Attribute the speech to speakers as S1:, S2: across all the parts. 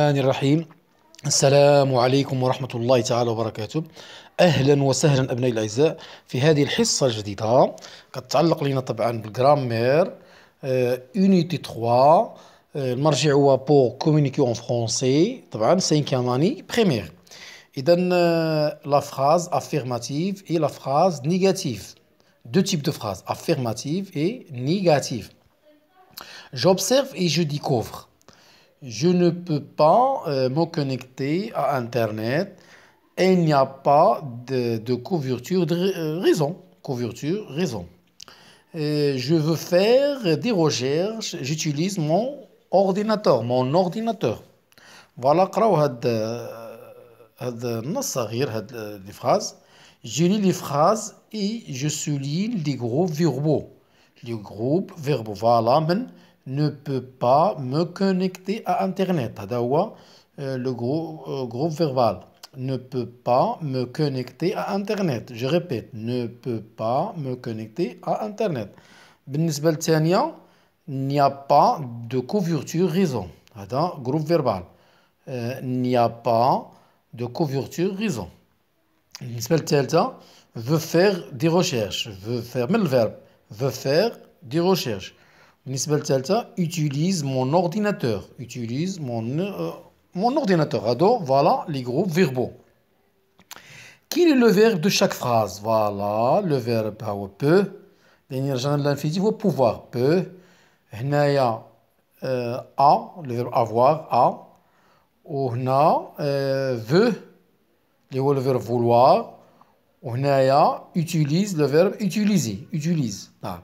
S1: الرحمن الرحيم السلام عليكم ورحمة الله تعالى وبركاته أهلا وسهلا أبنائي الأعزاء في هذه الحصة الجديدة كتعلق لنا طبعا بالجرامير يونيتي آه، 3 آه، المرجع هو بور كومونيكي اون فرونسي طبعا سانكيام اني بريمير إذا لا فراز افيرماتيف اي لا فراز نيجاتيف دو تيب دو فراز افيرماتيف اي نيجاتيف J'observe et je découvre. je ne peux pas euh, me connecter à Internet et il n'y a pas de, couverture de euh, raison. Couverture raison. je veux faire des recherches, j'utilise mon ordinateur, mon ordinateur. Voilà, les euh, phrases. Je lis les phrases et je souligne les groupes verbaux. Les groupes verbaux, voilà, ne peut pas me connecter à Internet. Euh, le euh, groupe verbal. Ne peut pas me connecter à Internet. Je répète, ne peut pas me connecter à Internet. Il n'y a pas de couverture raison. » هذا groupe verbal. Euh, n'y a pas de couverture raison. »« بالنسبة veut faire des recherches. veut faire le verbe. veut faire des recherches. Nisbel utilise mon ordinateur. Utilise mon, euh, mon ordinateur. Ado, voilà les groupes verbaux. Quel est le verbe de chaque phrase Voilà, le verbe peut. genre de l'infinitif au pouvoir peut. Hnaya euh, a, le verbe avoir, a. Ou euh, veut, le verbe vouloir. Ou utilise, le verbe utiliser, utilise. Ah.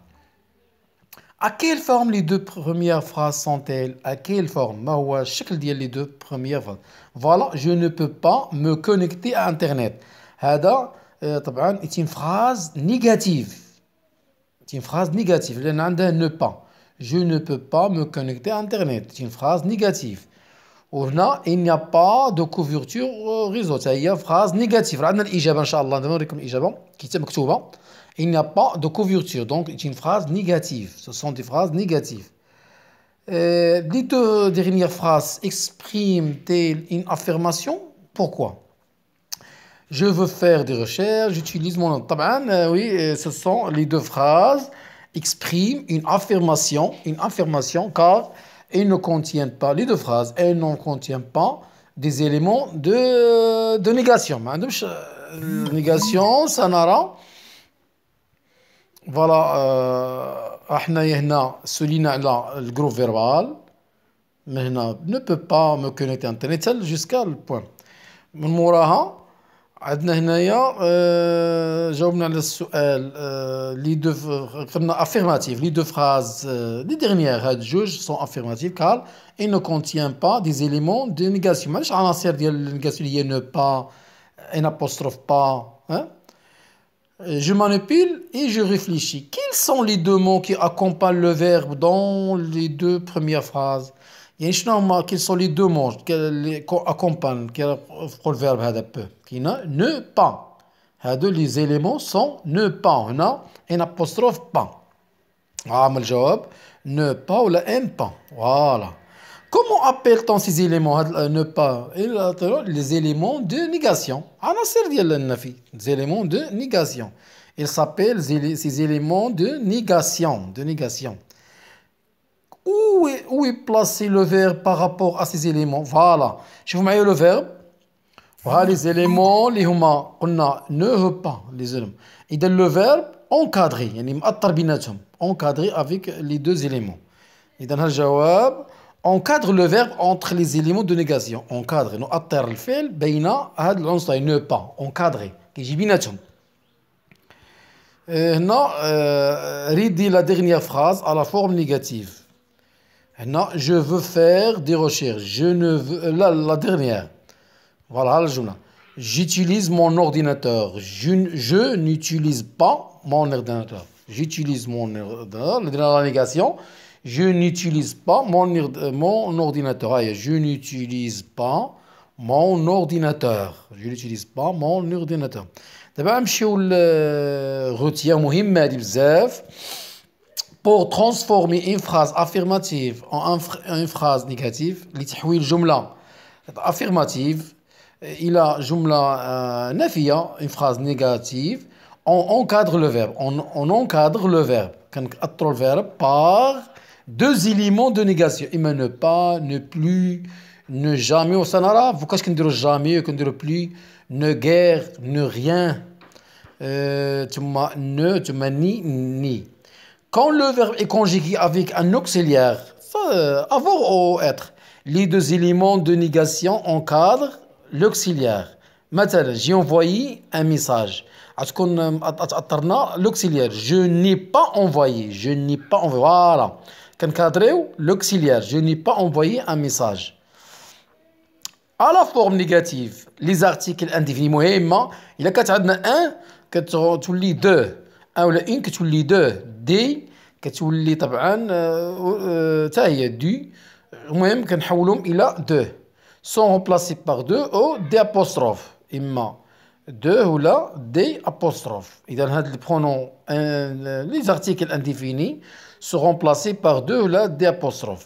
S1: À quelle forme les deux premières phrases sont-elles À quelle forme les deux premières phrases Voilà, je ne peux pas me connecter à Internet. C'est euh, une phrase négative. C'est une phrase négative. Le ne pas. Je ne peux pas me connecter à Internet. C'est une phrase négative il n'y a pas de couverture euh, réseau Il هي فراز نيجاتيف phrase عندنا hein, il n'y a pas de couverture donc c'est une phrase négative ce sont des phrases négatives les euh, deux dernières phrases expriment une affirmation pourquoi je veux faire des recherches j'utilise mon ordinateur. oui euh, ce sont les deux phrases expriment une affirmation une affirmation car et ne contiennent pas, les deux phrases, elles ne contiennent pas des éléments de, de négation. Hein, négation, ça n'aura. Voilà, احنا هنا سولينا على groupe verbal. من ne peut pas me connecter à internet jusqu'à le point nous à la question, les deux phrases, les dernières juges sont affirmatives car elles ne contiennent pas des éléments de négation. Hein. Je manipule et je réfléchis. Quels sont les deux mots qui accompagnent le verbe dans les deux premières phrases quels sont les deux mots qui accompagnent le verbe à peu? ne pas. Les les éléments sont ne pas. On a apostrophe pas. Ah, mon job. Ne pas ou la pas. Voilà. Comment appartiennent ces éléments euh, ne pas? Les éléments de négation. Ah, la la vie. Les éléments de négation. Ils s'appellent ces éléments de négation. De négation où est placé le verbe par rapport à ces éléments Voilà. Je vous mets le verbe. Voilà les éléments, les humains, on a ne pas les éléments. Et le verbe encadré, encadré avec les deux éléments. Et dans le jawab, encadre le verbe entre les éléments de négation. Encadré, نأطر الفعل بين هاد ne pas, encadré, كيجي Nous هنا la dernière phrase à la forme négative. Non, je veux faire des recherches. Je ne veux... Euh, la, dernière. Voilà la journée. J'utilise mon ordinateur. Je, n'utilise pas mon ordinateur. J'utilise mon ordinateur. la négation. Euh, je n'utilise pas mon, ordinateur. Je n'utilise pas mon ordinateur. Je n'utilise pas mon ordinateur. D'abord, je vais vous dire pour transformer une phrase affirmative en une phrase négative, لتحويل jumla affirmative Il jumla euh, نافية, une phrase négative, on encadre le verbe, on, encadre le verbe, le verbe par deux éléments de négation, Il ne pas, ne plus, ne jamais, وسنرى ne ne jamais وكنديرو plus, ne guère, ne rien, euh, ne, ni, ni. Quand le verbe est conjugué avec un auxiliaire, euh, avoir ou être, les deux éléments de négation encadrent l'auxiliaire. Maintenant, j'ai envoyé un message. Euh, l'auxiliaire, je n'ai pas envoyé. Je n'ai pas envoyé. Voilà. L'auxiliaire, je n'ai pas envoyé un message. À la forme négative, les articles indéfinis, il y a 4 1, deux. او ان كتولي دوه دي كتولي طبعا حتى آه، آه، هي دي المهم كنحولهم الى دوه سون بلاسي باغ دو او دي ابوستروف اما دو ولا دي ابوستروف اذا هاد البرونون آه، لي زارتيكل انديفيني سو بلاسي باغ دو ولا دي ابوستروف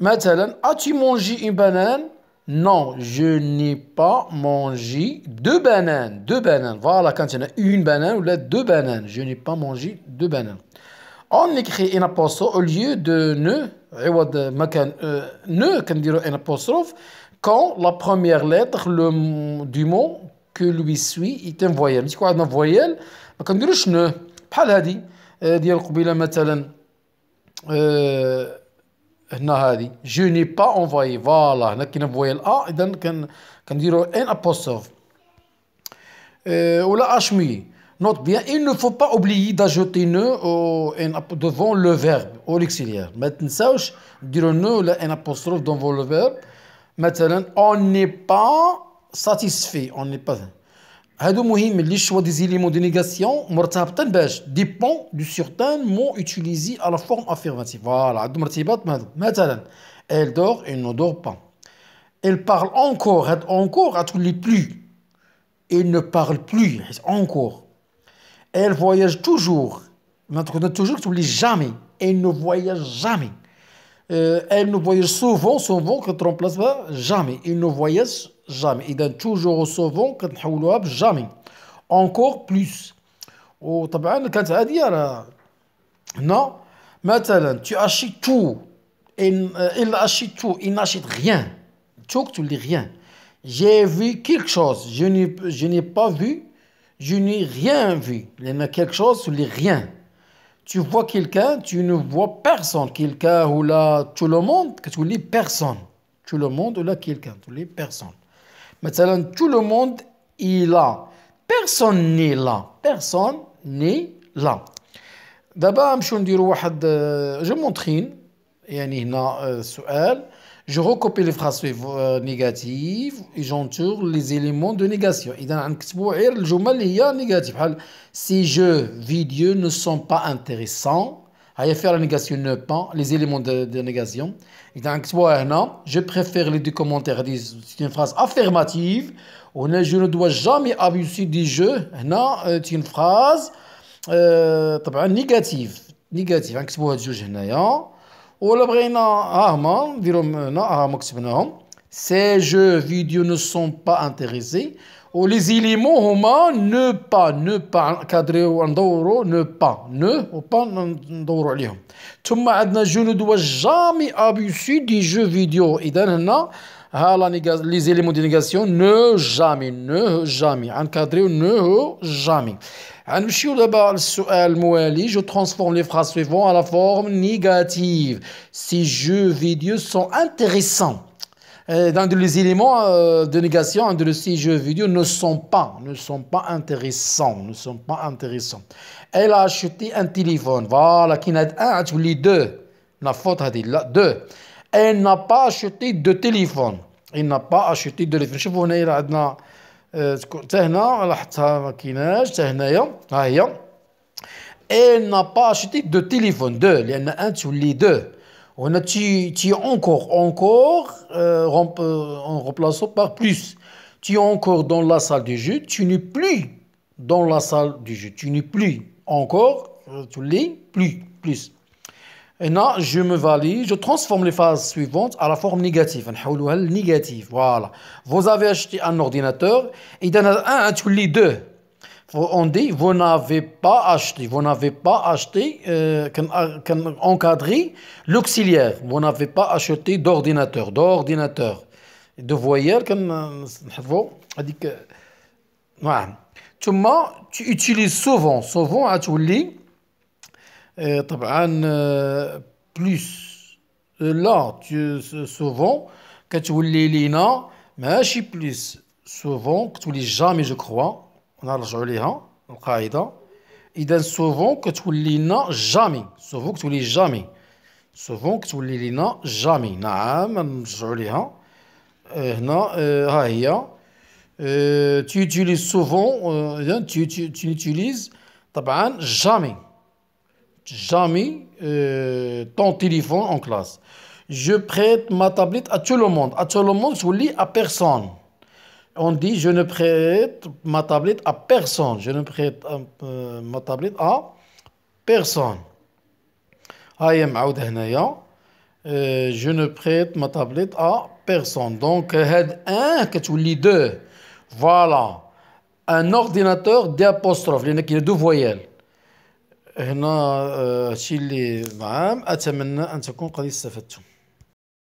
S1: مثلا اتي مونجي اون بانان Non, je n'ai pas mangé deux bananes. Deux bananes. Voilà, quand il y a une banane ou là deux bananes. Je n'ai pas mangé deux bananes. On écrit un apostrophe au lieu de ne. Ne, quand dit un apostrophe, quand la première lettre du mot que lui suit est un voyelle. Si quoi, une voyelle, quand dit « ne. بحال dit, ديال قبيله مثلا هنا هذه جو ني با اونفوي فوالا هنا كي نفوي الا اذا dit « un apostrophe ». ou la اشمي Note bien, il ne faut pas oublier d'ajouter ne devant le verbe au l'auxiliaire. Maintenant, ça, dire ne un apostrophe devant le verbe. Maintenant, on n'est pas satisfait, on n'est pas. Heureusement, les choix des éléments de négation montrent certaines du certain mot utilisé à la forme affirmative. Voilà. Elle dort et ne dort pas. Elle parle encore et encore et ne parle plus. Il ne parle plus encore. Elle voyage toujours, mais toujours, jamais. Elle ne voyage jamais. Euh, elle ne voyage souvent, souvent, que trois places, bah, jamais. Elle ne voyage jamais. Il donc, toujours au sauvant, quand on jamais. Encore plus. Ou, quand dit, non, maintenant, tu achètes tout. Euh, il achète tout, il n'achète rien. Tu tu dis rien. J'ai vu quelque chose, je n'ai pas vu, je n'ai rien vu. Il y a quelque chose, tu dis rien tu vois quelqu'un, tu ne vois personne. Quelqu'un ou là, tout le monde, tu lis personne. Tout le monde ou là, quelqu'un, tu lis personne. Maintenant, tout le monde est là. Personne n'est là. Personne n'est là. D'abord, je euh, montre un euh, Je recopie les phrases euh, négatives et j'entoure les éléments de négation. Si jeux vidéo ne sont pas intéressants, Aïe faire la négation ne pas les éléments de, négation. Et donc, soit je préfère les deux commentaires. C'est une phrase affirmative. On je ne dois jamais abuser des jeux. Non, euh, c'est une phrase euh, négative. Négative. Donc, ces jeux vidéo ne sont pas intéressés les éléments humains ne pas ne pas encadrer en ne pas ne pas en je ne dois jamais abuser des jeux vidéo et les éléments de négation ne jamais ne jamais encadrer ou ne jamais je transforme les phrases suivantes à la forme négative. Ces jeux vidéo sont intéressants dans les éléments euh, de négation de ces jeux vidéo ne sont pas, ne sont pas intéressants, ne sont pas intéressants. Elle a acheté un téléphone, voilà, qui n'a un, les deux, la faute a dit deux. Elle n'a pas acheté de téléphone, elle n'a pas acheté de téléphone. Je هنا عندنا حتى هنا لاحظتها elle n'a pas acheté de téléphone deux a un les deux on a tu, tu encore, encore, euh, euh, en remplaçant par plus. Tu es encore dans la salle de jeu, tu n'es plus dans la salle du jeu. Tu n'es plus encore, euh, tu l'es plus, plus. Et là, je me valide, je transforme les phases suivantes à la forme négative. Négative, voilà. Vous avez acheté un ordinateur, et il y un, hein, tu lis deux on dit vous n'avez pas acheté, vous n'avez pas acheté, euh, euh encadré l'auxiliaire, vous n'avez pas acheté d'ordinateur, d'ordinateur. De euh, Ouais. tu utilises souvent, souvent à tout lit, plus euh, là tu souvent que tu lis لينا ماشي plus souvent que tu lis jamais je crois je vais vous dire, le Il souvent que tu ne jamais. Souvent que tu ne jamais. Souvent que tu ne jamais. Je vais vous dire, je vais Tu utilises souvent, tu n'utilises jamais. Jamais ton téléphone en classe. Je prête ma tablette à tout le monde. À tout le monde, je ne à personne on dit je ne prête ma tablette à personne. Je ne prête euh, euh, ma tablette à personne. Euh, je ne prête ma tablette à personne. Donc, head 1, que tu lis 2. Voilà. Un ordinateur d'apostrophe. Il y a deux voyelles. هنا هادشي اللي